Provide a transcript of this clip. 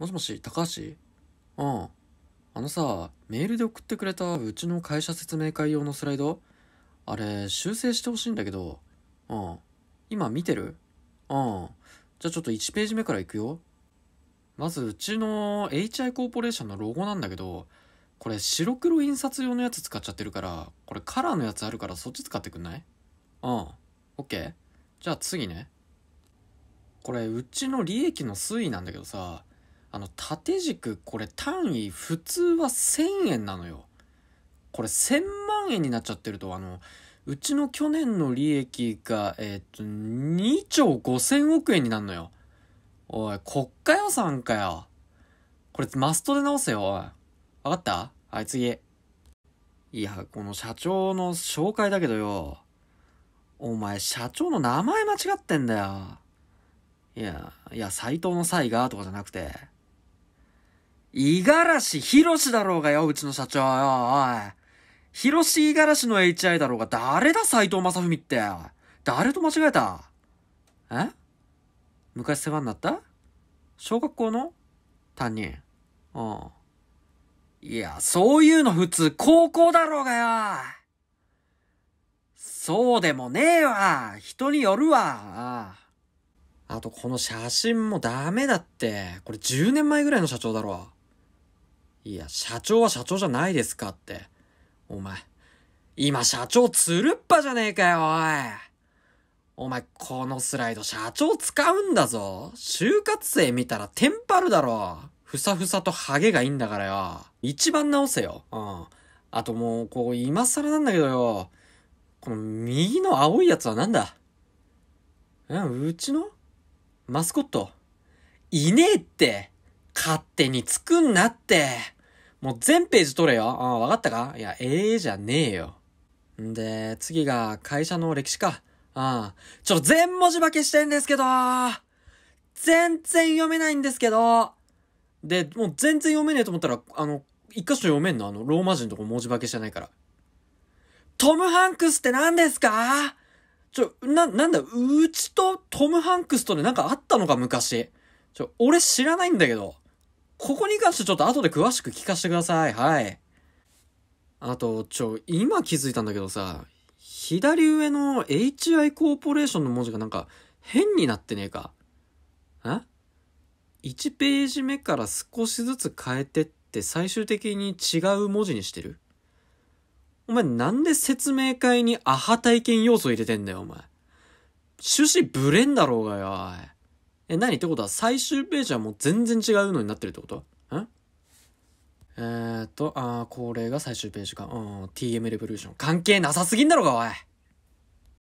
もしもし、高橋うん。あのさ、メールで送ってくれたうちの会社説明会用のスライドあれ、修正してほしいんだけど。うん。今見てるうん。じゃあちょっと1ページ目からいくよ。まず、うちの HI コーポレーションのロゴなんだけど、これ白黒印刷用のやつ使っちゃってるから、これカラーのやつあるからそっち使ってくんないうん。OK? じゃあ次ね。これ、うちの利益の推移なんだけどさ、あの縦軸これ単位普通は1,000円なのよ。これ1,000万円になっちゃってるとあのうちの去年の利益がえっ、と2兆5,000億円になるのよ。おい国家予算かよ。これマストで直せよおい。分かったはい次。いやこの社長の紹介だけどよ。お前社長の名前間違ってんだよ。いや、いや、斎藤の才がとかじゃなくて。五十嵐博士だろうがよ、うちの社長よ、おい。広志五十嵐の HI だろうが、誰だ、斎藤正文って。誰と間違えたえ昔世話になった小学校の担任。うん。いや、そういうの普通、高校だろうがよ。そうでもねえわ。人によるわ。ああと、この写真もダメだって。これ10年前ぐらいの社長だろ。いや、社長は社長じゃないですかって。お前、今社長つるっぱじゃねえかよ、おい。お前、このスライド社長使うんだぞ。就活生見たらテンパるだろ。ふさふさとハゲがいいんだからよ。一番直せよ。うん。あともう、こう、今更なんだけどよ。この右の青いやつはなんだえ、うちのマスコットいねえって勝手につくんなってもう全ページ取れよ。ああ、わかったかいや、ええー、じゃねえよ。んで、次が会社の歴史か。ああ、ちょ、全文字化けしてんですけど全然読めないんですけどで、もう全然読めねえと思ったら、あの、一箇所読めんのあの、ローマ人とこ文字化けしてないから。トム・ハンクスって何ですかちょ、な、なんだ、うちとトム・ハンクスとでなんかあったのか昔。ちょ、俺知らないんだけど。ここに関してちょっと後で詳しく聞かせてください。はい。あと、ちょ、今気づいたんだけどさ、左上の HI コーポレーションの文字がなんか変になってねえか。ん ?1 ページ目から少しずつ変えてって最終的に違う文字にしてるお前なんで説明会にアハ体験要素入れてんだよ、お前。趣旨ブレんだろうがよ、おい。え、何ってことは最終ページはもう全然違うのになってるってことんえー、っと、あー、これが最終ページか。うん、TM レボリューション。関係なさすぎんだろうが、おい